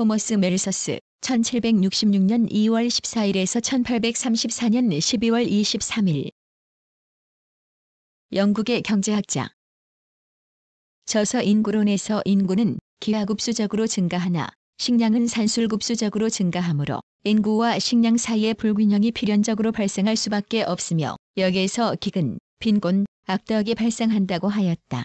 토머스 멜서스 1766년 2월 14일에서 1834년 12월 23일 영국의 경제학자 저서 인구론에서 인구는 기하급수적으로 증가하나 식량은 산술급수적으로 증가하므로 인구와 식량 사이의 불균형이 필연적으로 발생할 수밖에 없으며 여기에서 기근, 빈곤, 악덕이 발생한다고 하였다.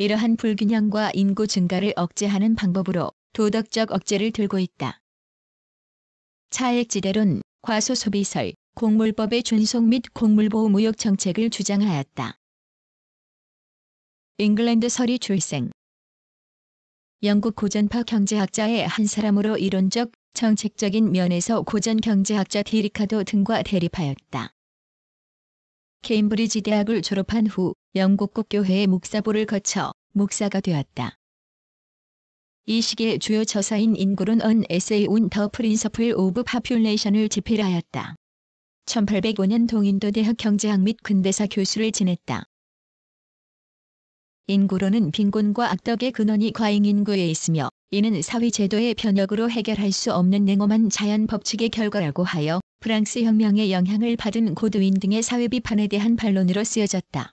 이러한 불균형과 인구 증가를 억제하는 방법으로 도덕적 억제를 들고 있다. 차액지대론, 과소소비설, 곡물법의 준속 및 곡물보호 무역 정책을 주장하였다. 잉글랜드 서리 출생 영국 고전파 경제학자의 한 사람으로 이론적, 정책적인 면에서 고전 경제학자 디리카도 등과 대립하였다. 케임브리지 대학을 졸업한 후 영국 국교회의 목사보를 거쳐 목사가 되었다. 이 시기의 주요 저서인 인구론 언 에세이 온 더 프린서플 오브 파퓰레이션을 집필하였다. 1805년 동인도 대학 경제학 및 근대사 교수를 지냈다. 인구론은 빈곤과 악덕의 근원이 과잉인구에 있으며 이는 사회제도의 변혁으로 해결할 수 없는 냉엄한 자연 법칙의 결과라고 하여 프랑스 혁명의 영향을 받은 고드윈 등의 사회 비판에 대한 반론으로 쓰여졌다.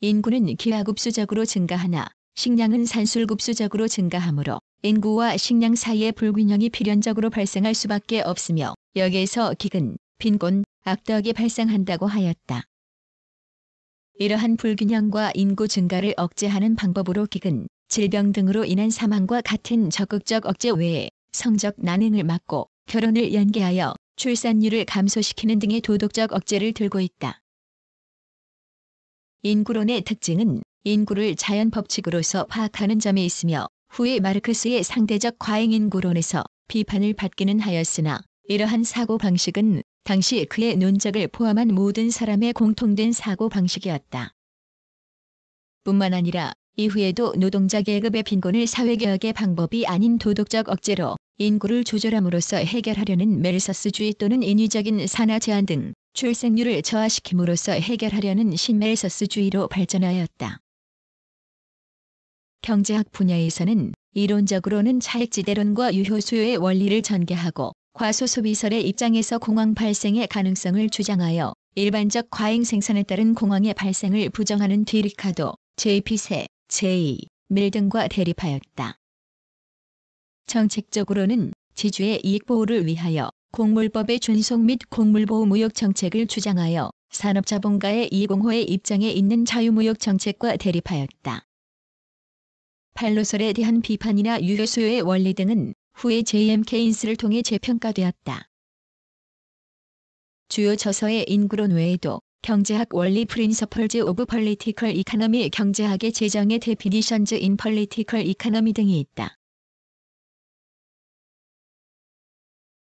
인구는 기하급수적으로 증가하나 식량은 산술급수적으로 증가하므로 인구와 식량 사이의 불균형이 필연적으로 발생할 수밖에 없으며 여기에서 기근, 빈곤, 악덕이 발생한다고 하였다. 이러한 불균형과 인구 증가를 억제하는 방법으로 기근, 질병 등으로 인한 사망과 같은 적극적 억제 외에 성적 난행을 막고 결혼을 연계하여 출산율을 감소시키는 등의 도덕적 억제를 들고 있다. 인구론의 특징은 인구를 자연 법칙으로서 파악하는 점이 있으며 후에 마르크스의 상대적 과잉인구론에서 비판을 받기는 하였으나 이러한 사고방식은 당시 그의 논작을 포함한 모든 사람의 공통된 사고방식이었다. 뿐만 아니라 이후에도 노동자 계급의 빈곤을 사회개혁의 방법이 아닌 도덕적 억제로 인구를 조절함으로써 해결하려는 메르서스주의 또는 인위적인 산하 제한 등 출생률을 저하시킴으로써 해결하려는 신메르서스주의로 발전하였다. 경제학 분야에서는 이론적으로는 차익지대론과 유효수요의 원리를 전개하고 과소소비설의 입장에서 공황 발생의 가능성을 주장하여 일반적 과잉 생산에 따른 공황의 발생을 부정하는 디리카도, 제이피세 제이, 밀 등과 대립하였다. 정책적으로는 지주의 이익 보호를 위하여 공물법의 준속 및 공물보호 무역 정책을 주장하여 산업자본가의 이공호의 입장에 있는 자유무역 정책과 대립하였다. 팔로설에 대한 비판이나 유효수요의 원리 등은 후에 JM 케인스를 통해 재평가되었다. 주요 저서의 인구론 외에도 경제학 원리 프린서펄즈 오브 펄리티컬 이카노미 경제학의 재정의 데피니션즈 인 펄리티컬 이카노미 등이 있다.